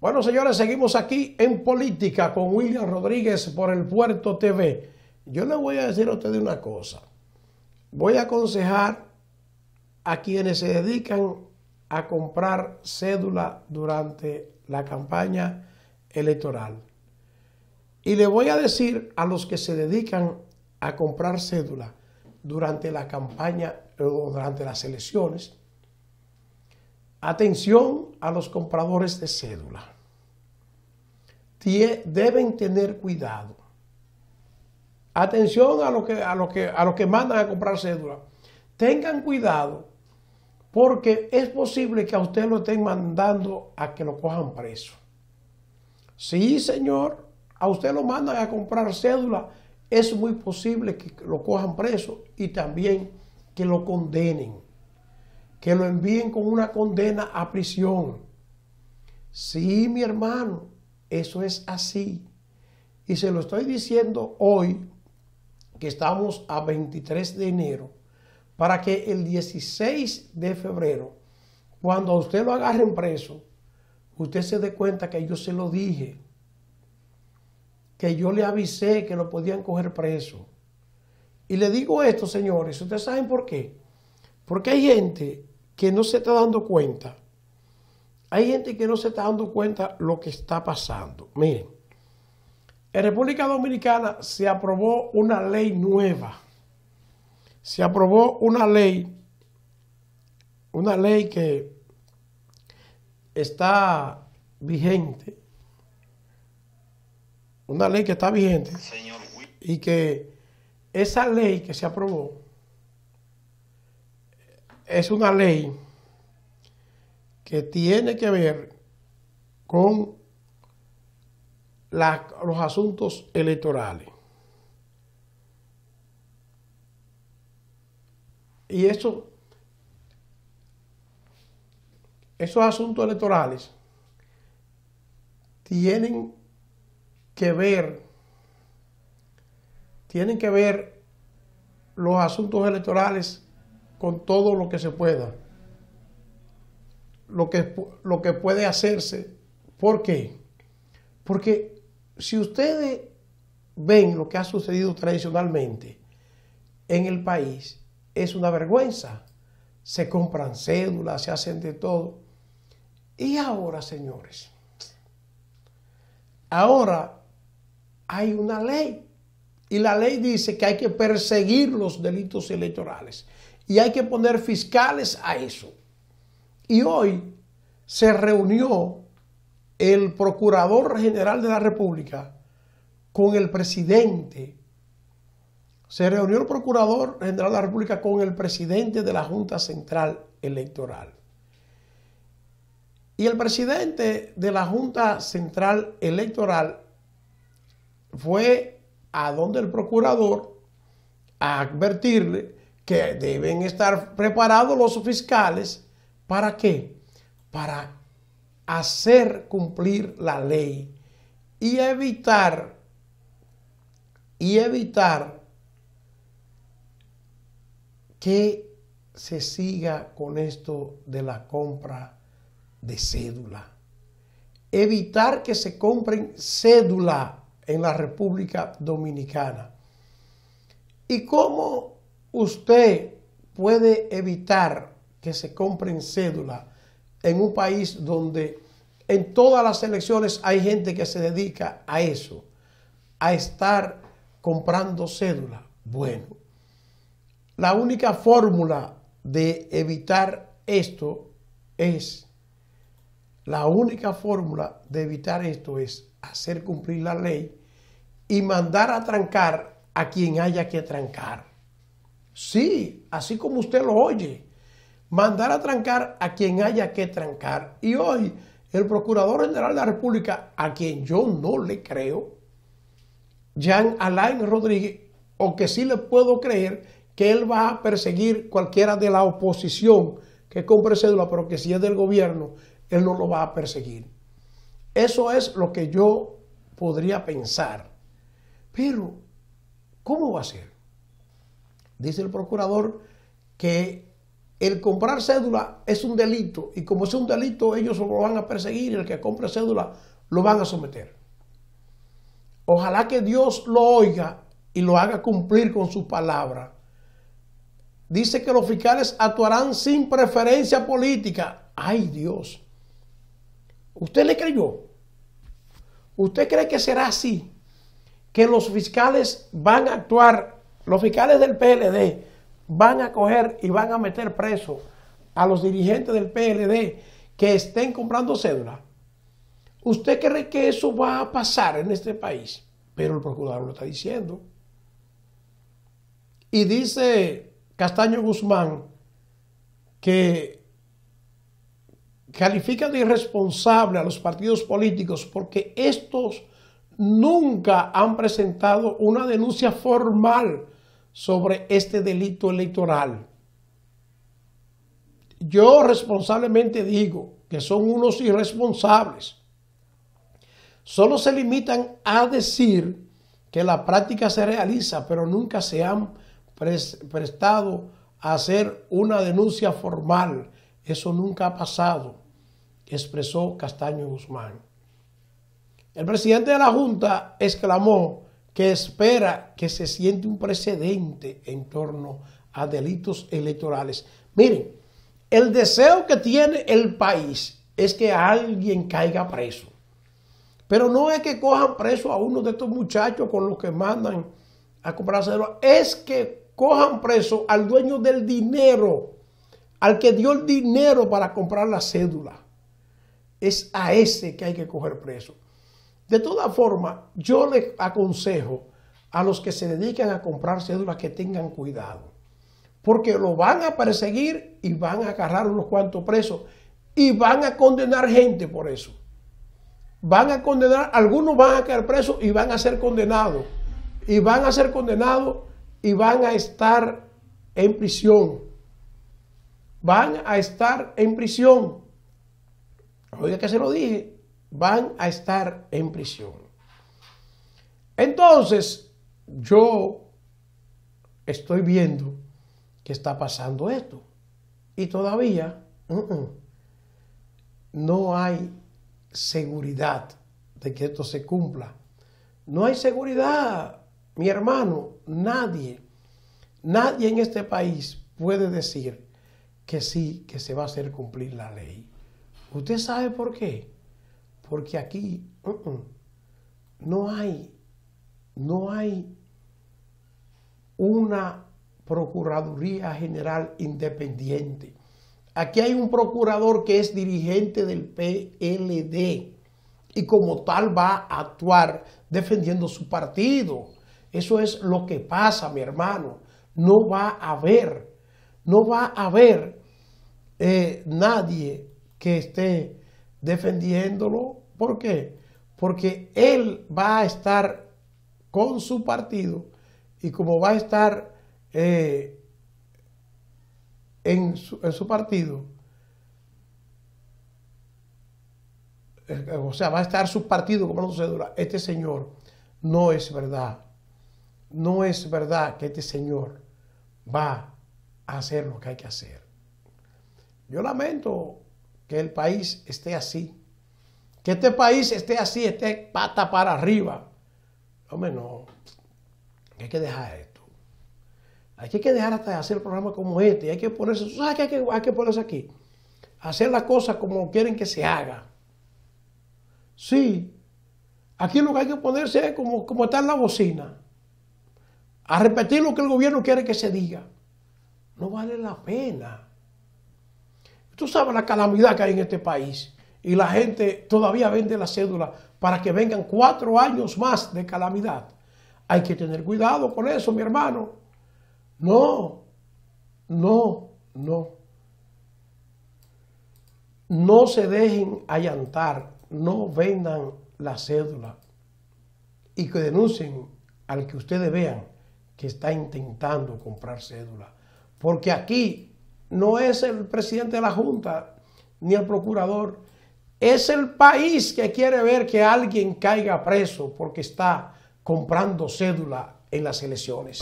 Bueno, señores, seguimos aquí en Política con William Rodríguez por el Puerto TV. Yo le voy a decir a ustedes una cosa. Voy a aconsejar a quienes se dedican a comprar cédula durante la campaña electoral. Y le voy a decir a los que se dedican a comprar cédula durante la campaña o durante las elecciones, Atención a los compradores de cédula. Deben tener cuidado. Atención a los que, lo que, a que mandan a comprar cédula. Tengan cuidado porque es posible que a usted lo estén mandando a que lo cojan preso. Sí, señor, a usted lo mandan a comprar cédula, es muy posible que lo cojan preso y también que lo condenen que lo envíen con una condena a prisión. Sí, mi hermano, eso es así. Y se lo estoy diciendo hoy, que estamos a 23 de enero, para que el 16 de febrero, cuando a usted lo agarren preso, usted se dé cuenta que yo se lo dije, que yo le avisé que lo podían coger preso. Y le digo esto, señores, ¿ustedes saben por qué? Porque hay gente que no se está dando cuenta. Hay gente que no se está dando cuenta lo que está pasando. Miren, en República Dominicana se aprobó una ley nueva. Se aprobó una ley, una ley que está vigente, una ley que está vigente y que esa ley que se aprobó es una ley que tiene que ver con los asuntos electorales. Y eso, esos asuntos electorales tienen que ver, tienen que ver los asuntos electorales con todo lo que se pueda, lo que, lo que puede hacerse. ¿Por qué? Porque si ustedes ven lo que ha sucedido tradicionalmente en el país, es una vergüenza. Se compran cédulas, se hacen de todo. Y ahora, señores, ahora hay una ley y la ley dice que hay que perseguir los delitos electorales y hay que poner fiscales a eso. Y hoy se reunió el Procurador General de la República con el presidente. Se reunió el Procurador General de la República con el presidente de la Junta Central Electoral. Y el presidente de la Junta Central Electoral fue a donde el procurador a advertirle que deben estar preparados los fiscales. ¿Para qué? Para hacer cumplir la ley y evitar y evitar que se siga con esto de la compra de cédula. Evitar que se compren cédula en la República Dominicana. ¿Y cómo Usted puede evitar que se compren cédulas en un país donde en todas las elecciones hay gente que se dedica a eso, a estar comprando cédulas. Bueno, la única fórmula de evitar esto es, la única fórmula de evitar esto es hacer cumplir la ley y mandar a trancar a quien haya que trancar. Sí, así como usted lo oye. Mandar a trancar a quien haya que trancar. Y hoy el Procurador General de la República, a quien yo no le creo, Jean Alain Rodríguez, o que sí le puedo creer, que él va a perseguir cualquiera de la oposición que compre cédula, pero que si es del gobierno, él no lo va a perseguir. Eso es lo que yo podría pensar. Pero, ¿cómo va a ser? Dice el procurador que el comprar cédula es un delito y como es un delito ellos lo van a perseguir, y el que compre cédula lo van a someter. Ojalá que Dios lo oiga y lo haga cumplir con su palabra. Dice que los fiscales actuarán sin preferencia política. ¡Ay Dios! ¿Usted le creyó? ¿Usted cree que será así? ¿Que los fiscales van a actuar los fiscales del PLD van a coger y van a meter preso a los dirigentes del PLD que estén comprando cédula. ¿Usted cree que eso va a pasar en este país? Pero el procurador lo está diciendo. Y dice Castaño Guzmán que califica de irresponsable a los partidos políticos porque estos nunca han presentado una denuncia formal sobre este delito electoral. Yo responsablemente digo que son unos irresponsables. Solo se limitan a decir que la práctica se realiza, pero nunca se han prestado a hacer una denuncia formal. Eso nunca ha pasado, expresó Castaño Guzmán. El presidente de la Junta exclamó que espera que se siente un precedente en torno a delitos electorales. Miren, el deseo que tiene el país es que alguien caiga preso. Pero no es que cojan preso a uno de estos muchachos con los que mandan a comprar cédula, es que cojan preso al dueño del dinero, al que dio el dinero para comprar la cédula. Es a ese que hay que coger preso. De todas formas, yo les aconsejo a los que se dedican a comprar cédulas que tengan cuidado, porque lo van a perseguir y van a agarrar unos cuantos presos y van a condenar gente por eso. Van a condenar, algunos van a quedar presos y van a ser condenados, y van a ser condenados y van a estar en prisión. Van a estar en prisión. Oiga que se lo dije van a estar en prisión. Entonces, yo estoy viendo que está pasando esto. Y todavía uh-uh, no hay seguridad de que esto se cumpla. No hay seguridad, mi hermano, nadie, nadie en este país puede decir que sí, que se va a hacer cumplir la ley. ¿Usted sabe por qué? porque aquí uh-uh, no hay, no hay una Procuraduría General Independiente. Aquí hay un procurador que es dirigente del PLD y como tal va a actuar defendiendo su partido. Eso es lo que pasa, mi hermano. No va a haber, no va a haber eh, nadie que esté defendiéndolo ¿Por qué? Porque él va a estar con su partido y como va a estar eh, en, su, partido, eh, o sea, va a estar su partido como dura, este señor no es verdad. No es verdad que este señor va a hacer lo que hay que hacer. Yo lamento que el país esté así. Que este país esté así, esté pata para arriba. Hombre, no. Hay que dejar esto. Hay que dejar hasta hacer programas como este. Hay que ponerse, ¿sabes hay que, hay que ponerse aquí? Hacer las cosas como quieren que se haga. Sí. Aquí lo que hay que ponerse es como, como está en la bocina. A repetir lo que el gobierno quiere que se diga. No vale la pena. Tú sabes la calamidad que hay en este país y la gente todavía vende la cédula para que vengan cuatro años más de calamidad. Hay que tener cuidado con eso, mi hermano. No, no, no. No se dejen allantar, no vendan la cédula y que denuncien al que ustedes vean que está intentando comprar cédula. Porque aquí no es el presidente de la Junta ni el procurador es el país que quiere ver que alguien caiga preso porque está comprando cédula en las elecciones.